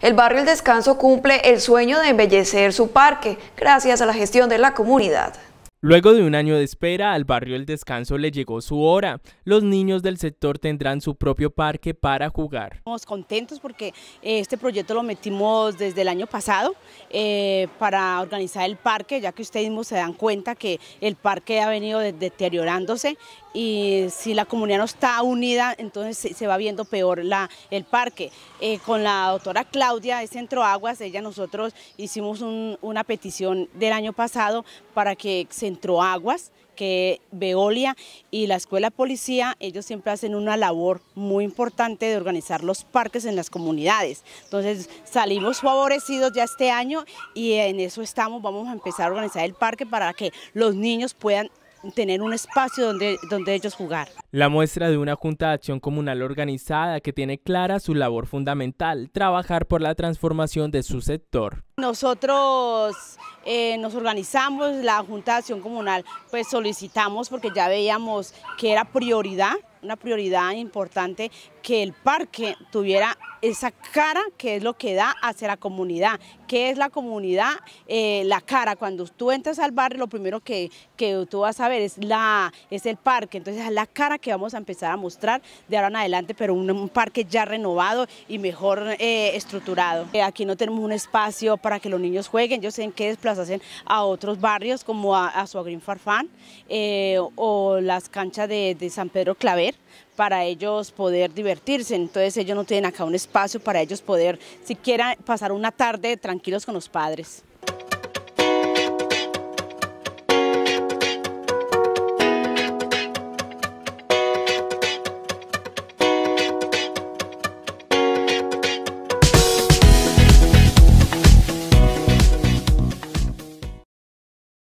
El barrio El Descanso cumple el sueño de embellecer su parque gracias a la gestión de la comunidad. Luego de un año de espera, al barrio El Descanso le llegó su hora. Los niños del sector tendrán su propio parque para jugar. Estamos contentos porque eh, este proyecto lo metimos desde el año pasado eh, para organizar el parque, ya que ustedes mismos se dan cuenta que el parque ha venido deteriorándose y si la comunidad no está unida, entonces se va viendo peor el parque. Eh, con la doctora Claudia de Centro Aguas, ella nosotros hicimos una petición del año pasado para que se Centro Aguas, que Veolia y la Escuela Policía, ellos siempre hacen una labor muy importante de organizar los parques en las comunidades. Entonces salimos favorecidos ya este año y en eso estamos, vamos a empezar a organizar el parque para que los niños puedan tener un espacio donde, donde ellos jugar. La muestra de una Junta de Acción Comunal organizada que tiene clara su labor fundamental, trabajar por la transformación de su sector. Nosotros eh, nos organizamos, la Junta de Acción Comunal pues solicitamos porque ya veíamos que era prioridad una prioridad importante que el parque tuviera esa cara que es lo que da hacia la comunidad. ¿Qué es la comunidad? Eh, la cara. Cuando tú entras al barrio, lo primero que, tú vas a ver es, la, es el parque. Entonces es la cara que vamos a empezar a mostrar de ahora en adelante, pero un, parque ya renovado y mejor eh, estructurado. Eh, aquí no tenemos un espacio para que los niños jueguen. Yo sé en qué desplazasen a otros barrios como a, a Farfán o las canchas de, de San Pedro Clavé para ellos poder divertirse. Entonces ellos no tienen acá un espacio para ellos poder siquiera pasar una tarde tranquilos con los padres.